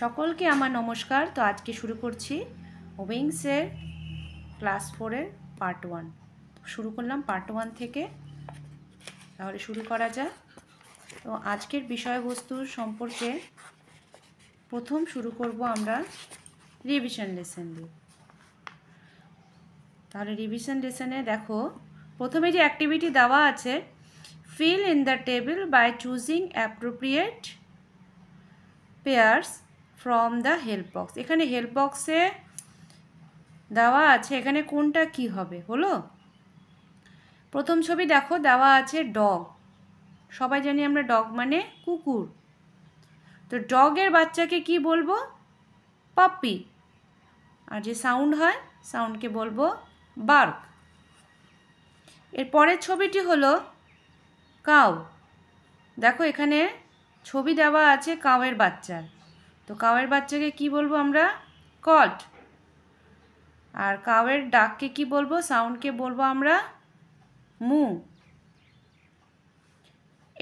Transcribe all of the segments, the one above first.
সকলকে আমার নমস্কার তো আজকে শুরু করছি উইংসের ক্লাস ফোরের পার্ট ওয়ান শুরু করলাম পার্ট ওয়ান থেকে তাহলে শুরু করা যাক তো আজকের বিষয়বস্তু সম্পর্কে প্রথম শুরু করব আমরা রিভিশন লেসেন দিয়ে তাহলে রিভিশন লেসেনে দেখো প্রথমে যে অ্যাক্টিভিটি দেওয়া আছে fill in the table by choosing appropriate pairs from the help box এখানে হেল্প বক্সে দেওয়া আছে এখানে কোনটা কি হবে হলো প্রথম ছবি দেখো দেওয়া আছে ডগ সবাই জানি আমরা ডগ মানে কুকুর তো ডগের বাচ্চাকে কি বলবো পাপ্পি আর যে সাউন্ড হয় সাউন্ডকে বলবো বার্ক এর পরের ছবিটি হলো কাউ দেখো এখানে ছবি দেওয়া আছে কাউয়ের বাচ্চার তো কাউয়ের বাচ্চাকে কি বলবো আমরা কল্ট আর কাউয়ের ডাককে কি বলবো সাউন্ডকে বলবো আমরা মু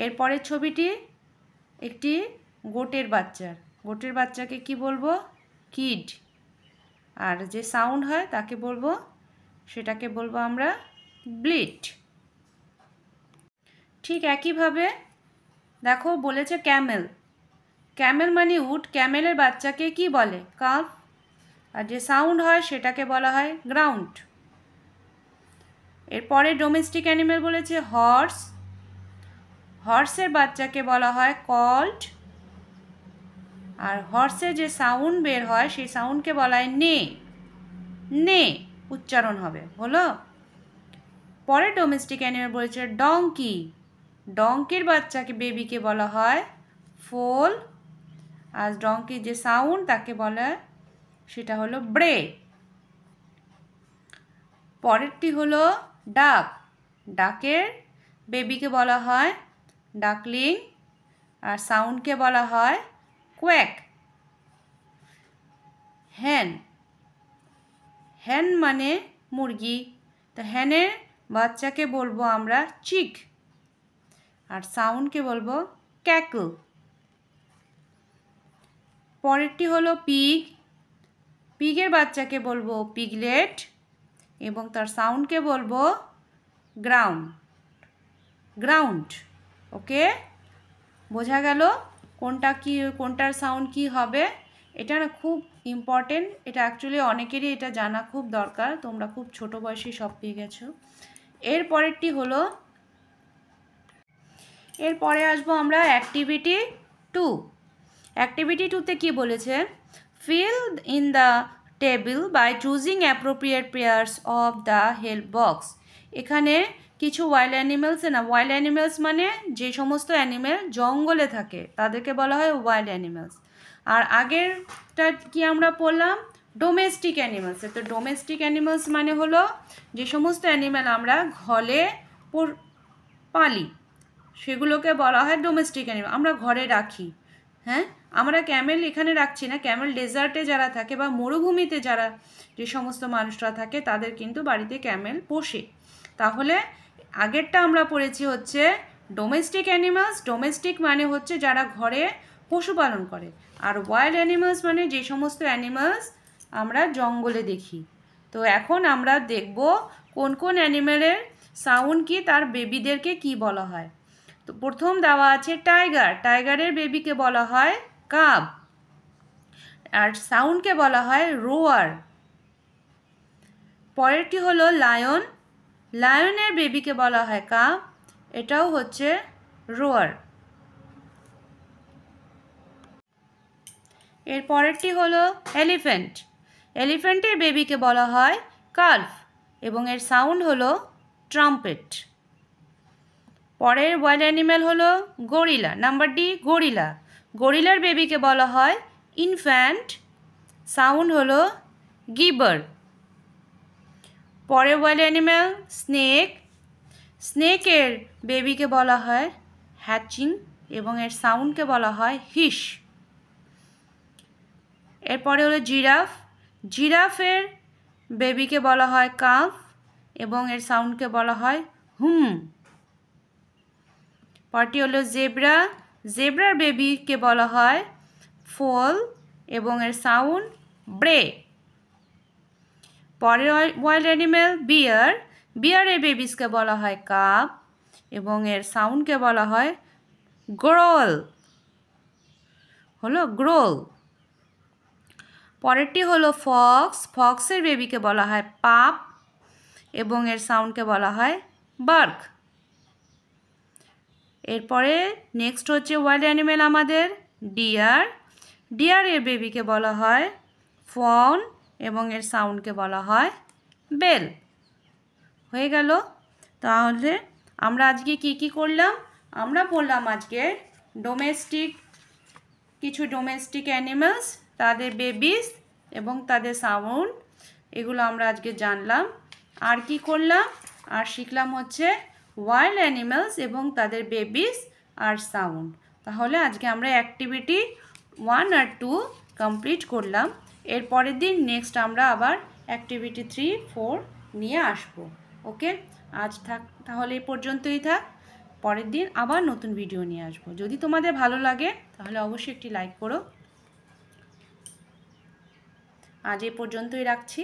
এরপরের ছবিটি একটি গোটের বাচ্চার গোটের বাচ্চাকে কি বলবো কিড আর যে সাউন্ড হয় তাকে বলবো সেটাকে বলবো আমরা ব্লিট ঠিক একইভাবে দেখো বলেছে ক্যামেল ক্যামেল মানে উট ক্যামেলের বাচ্চাকে কি বলে কাফ আর যে সাউন্ড হয় সেটাকে বলা হয় গ্রাউন্ড এরপরে ডোমেস্টিক অ্যানিমেল বলেছে হর্স হর্সের বাচ্চাকে বলা হয় কল্ড আর হর্সের যে সাউন্ড বের হয় সেই সাউন্ডকে বলা হয় নে নে উচ্চারণ হবে হলো পরে ডোমেস্টিক অ্যানিমেল বলেছে ডংকি ডংকির বাচ্চাকে বেবিকে বলা হয় ফোল আর ডঙ্কির যে সাউন্ড তাকে বলে সেটা হলো ব্রে পরেরটি হলো ডাক ডাকের বেবিকে বলা হয় ডাকলিং আর সাউন্ডকে বলা হয় কোয়েক হ্যান হ্যান মানে মুরগি তো হ্যানের বাচ্চাকে বলবো আমরা চিক আর সাউন্ডকে বলবো ক্যাকল পরেরটি হলো পিগ পিগের বাচ্চাকে বলবো পিগলেট এবং তার সাউন্ডকে বলবো গ্রাউন্ড গ্রাউন্ড ওকে বোঝা গেল কোনটা কি কোনটার সাউন্ড কি হবে এটা না খুব ইম্পর্টেন্ট এটা অ্যাকচুয়ালি অনেকেরই এটা জানা খুব দরকার তোমরা খুব ছোট বয়সে সব পেয়ে গেছো এর পরেরটি হলো এরপরে আসবো আমরা অ্যাক্টিভিটি টু অ্যাক্টিভিটি টুতে কি বলেছে fill in the table by choosing appropriate pairs of the help box এখানে কিছু ওয়াইল্ড অ্যানিমেলস না ওয়াইল্ড অ্যানিমেলস মানে যে সমস্ত অ্যানিমেল জঙ্গলে থাকে তাদেরকে বলা হয় ওয়াইল্ড অ্যানিমেলস আর আগেরটা কি আমরা পড়লাম ডোমেস্টিক অ্যানিমালস তো ডোমেস্টিক অ্যানিমালস মানে হলো যে সমস্ত অ্যানিমেল আমরা ঘরে পালি সেগুলোকে বলা হয় ডোমেস্টিক অ্যানিমেল আমরা ঘরে রাখি হ্যাঁ আমরা ক্যামেল এখানে রাখছি না ক্যামেল ডেজার্টে যারা থাকে বা মরুভূমিতে যারা যে সমস্ত মানুষরা থাকে তাদের কিন্তু বাড়িতে ক্যামেল পোষে তাহলে আগেরটা আমরা পড়েছি হচ্ছে ডোমেস্টিক অ্যানিমালস ডোমেস্টিক মানে হচ্ছে যারা ঘরে পশুপালন করে আর ওয়াইল্ড অ্যানিমালস মানে যে সমস্ত অ্যানিমালস আমরা জঙ্গলে দেখি তো এখন আমরা দেখব কোন কোন অ্যানিমেলের সাউন্ড কি তার বেবিদেরকে কি বলা হয় তো প্রথম দেওয়া আছে টাইগার টাইগারের বেবিকে বলা হয় কাব আর সাউন্ডকে বলা হয় রোয়ার পরেরটি হলো লায়ন লায়নের বেবিকে বলা হয় কাব এটাও হচ্ছে রোয়ার এর পরেরটি হলো এলিফ্যান্ট এলিফ্যান্টের বেবিকে বলা হয় কার্ভ এবং এর সাউন্ড হলো ট্রাম্পেট পরের ওয়াইল্ড অ্যানিম্যাল হলো গরিলা নাম্বার ডি গরিলা গরিলার বেবিকে বলা হয় ইনফ্যান্ট সাউন্ড হলো গিবার পরে ওয়াইল্ড অ্যানিম্যাল স্নেক স্নেকের বেবিকে বলা হয় হ্যাচিং এবং এর সাউন্ডকে বলা হয় হিস এরপরে হলো জিরাফ জিরাফের বেবিকে বলা হয় কাফ এবং এর সাউন্ডকে বলা হয় হুম পরটি হলো জেব্রা জেব্রার বেবিকে বলা হয় ফোল এবং এর সাউন্ড ব্রে পরের ওয়াইল্ড অ্যানিমেল বিয়ার বিয়ারের বেবিসকে বলা হয় কাপ এবং এর সাউন্ডকে বলা হয় গ্রোল হলো গ্রোল পরেরটি হলো ফক্স ফক্সের বেবিকে বলা হয় পাপ এবং এর সাউন্ডকে বলা হয় বার্ক এরপরে নেক্সট হচ্ছে ওয়াইল্ড অ্যানিমেল আমাদের ডিয়ার ডিয়ার এর বেবিকে বলা হয় ফন এবং এর সাউন্ডকে বলা হয় বেল হয়ে গেল তাহলে আমরা আজকে কি কি করলাম আমরা পড়লাম আজকে ডোমেস্টিক কিছু ডোমেস্টিক অ্যানিমালস তাদের বেবিস এবং তাদের সাউন্ড এগুলো আমরা আজকে জানলাম আর কি করলাম আর শিখলাম হচ্ছে ওয়াইল্ড অ্যানিমালস এবং তাদের বেবিস আর সাউন্ড তাহলে আজকে আমরা অ্যাক্টিভিটি ওয়ান আর টু কমপ্লিট করলাম এর পরের দিন নেক্সট আমরা আবার অ্যাক্টিভিটি থ্রি ফোর নিয়ে আসব ওকে আজ থাক তাহলে এই পর্যন্তই থাক পরের দিন আবার নতুন ভিডিও নিয়ে আসবো যদি তোমাদের ভালো লাগে তাহলে অবশ্যই একটি লাইক করো আজ এ পর্যন্তই রাখছি